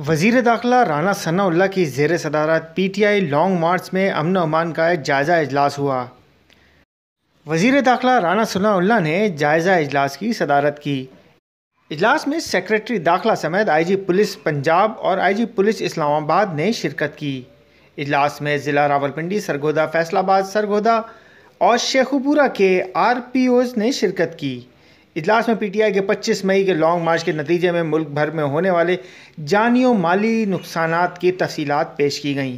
वजीर दाखिला राना सनाउल्ला की जेर सदारत P T I long march में अमन अमान का जायज़ा अजलास हुआ वजीर दाखिला राना सनाउल्ला ने जायज़ा अजलास की सदारत की अजलास में सेक्रेटरी दाखिला समेत आई जी पुलिस पंजाब और आई जी पुलिस इस्लामाबाद ने शिरकत की अजलास में ज़िला रावलपिंडी सरगोदा फैसलाबाद सरगोदा और शेखुपुरा के आर पी ओज़ ने शिरकत की इजलास में पीटीआई के 25 मई के लॉन्ग मार्च के नतीजे में मुल्क भर में होने वाले जानियों माली नुकसान की तफसीत पेश की गईं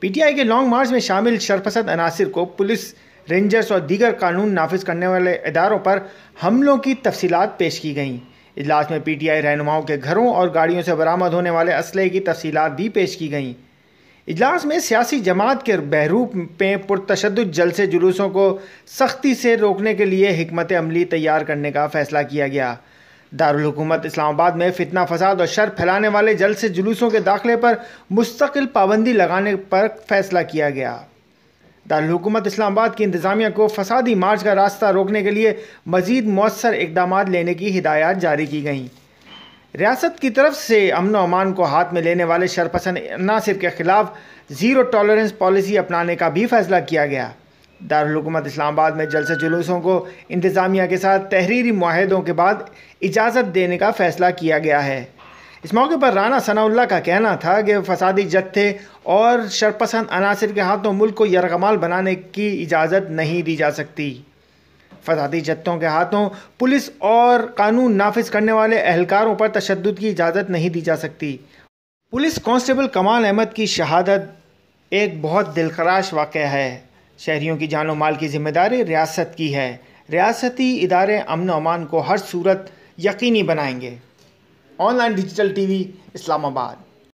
पीटीआई के लॉन्ग मार्च में शामिल शरपसद अनासर को पुलिस रेंजर्स और दीगर कानून नाफिज करने वाले इदारों पर हमलों की तफसीत पेश की गईं इजलास में पी आई रहनुमाओं के घरों और गाड़ियों से बरामद होने वाले असले की तफसीत भी पेश की गईं इजलास में सियासी जमात के बहरूप में पुरतशद जलसे जुलूसों को सख्ती से रोकने के लिए हमत अमली तैयार करने का फैसला किया गया दारकूमत इस्लामाबाद में फितना फसाद और शर फैलाने वाले जलसे जुलूसों के दाखिले पर मुस्तकिल पाबंदी लगाने पर फैसला किया गया दारकूमत इस्लामाबाद की इंतज़ामिया को फसादी मार्च का रास्ता रोकने के लिए मज़ीद मौसर इकदाम लेने की हिदायत जारी की गईं रियासत की तरफ से अमन अमान को हाथ में लेने वाले शरपसंद नासिर के खिलाफ ज़ीरो टॉलरेंस पॉलिसी अपनाने का भी फैसला किया गया दारकूमत इस्लामाबाद में जलसे जुलूसों को इंतज़ामिया के साथ तहरीरी माहदों के बाद इजाज़त देने का फैसला किया गया है इस मौके पर राना सनाउल्ला का कहना था कि फसादी जत्थे और शरपसंद अनासर के हाथों मुल्क को यरगमाल बनाने की इजाज़त नहीं दी जा सकती फसादी जत्थों के हाथों पुलिस और कानून नाफिज करने वाले एहलकारों पर तशद की इजाज़त नहीं दी जा सकती पुलिस कांस्टेबल कमाल अहमद की शहादत एक बहुत दिलखराश वाक़ है शहरीों की जानो माल की जिम्मेदारी रियासत की है रियासती इदारे अमन अमान को हर सूरत यकीनी बनाएंगे ऑनलाइन डिजिटल टीवी इस्लामाबाद